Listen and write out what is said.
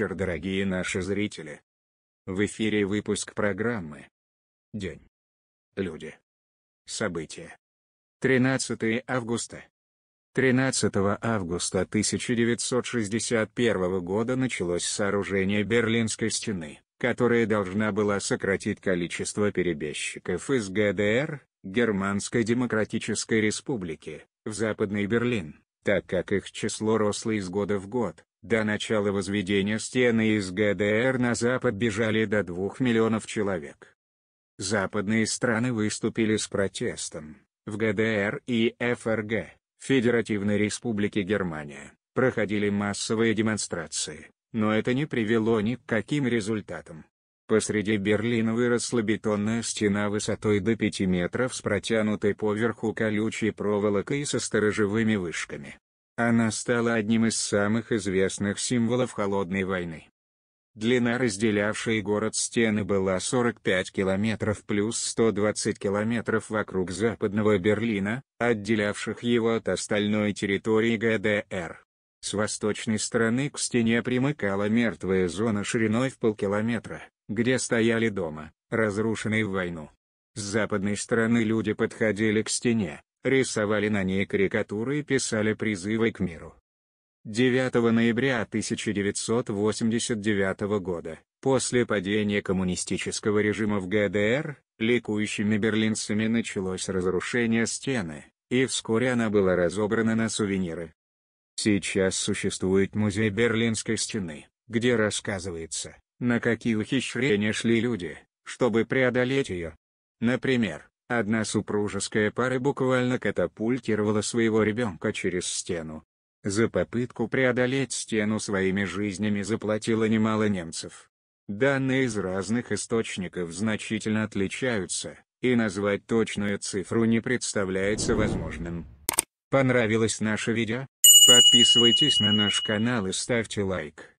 вечер, дорогие наши зрители. В эфире выпуск программы «День. Люди. События». 13 августа. 13 августа 1961 года началось сооружение Берлинской стены, которая должна была сократить количество перебежчиков из ГДР, Германской Демократической Республики, в Западный Берлин, так как их число росло из года в год. До начала возведения стены из ГДР на Запад бежали до 2 миллионов человек. Западные страны выступили с протестом. В ГДР и ФРГ, Федеративной Республике Германия, проходили массовые демонстрации, но это не привело ни к каким результатам. Посреди Берлина выросла бетонная стена высотой до 5 метров с протянутой поверху колючей проволокой и со сторожевыми вышками. Она стала одним из самых известных символов Холодной войны. Длина разделявшей город стены была 45 километров плюс 120 километров вокруг западного Берлина, отделявших его от остальной территории ГДР. С восточной стороны к стене примыкала мертвая зона шириной в полкилометра, где стояли дома, разрушенные в войну. С западной стороны люди подходили к стене, рисовали на ней карикатуры и писали призывы к миру. 9 ноября 1989 года, после падения коммунистического режима в ГДР, ликующими берлинцами началось разрушение стены, и вскоре она была разобрана на сувениры. Сейчас существует музей Берлинской стены, где рассказывается, на какие ухищрения шли люди, чтобы преодолеть ее. Например, Одна супружеская пара буквально катапультировала своего ребенка через стену. За попытку преодолеть стену своими жизнями заплатило немало немцев. Данные из разных источников значительно отличаются, и назвать точную цифру не представляется возможным. Понравилось наше видео? Подписывайтесь на наш канал и ставьте лайк.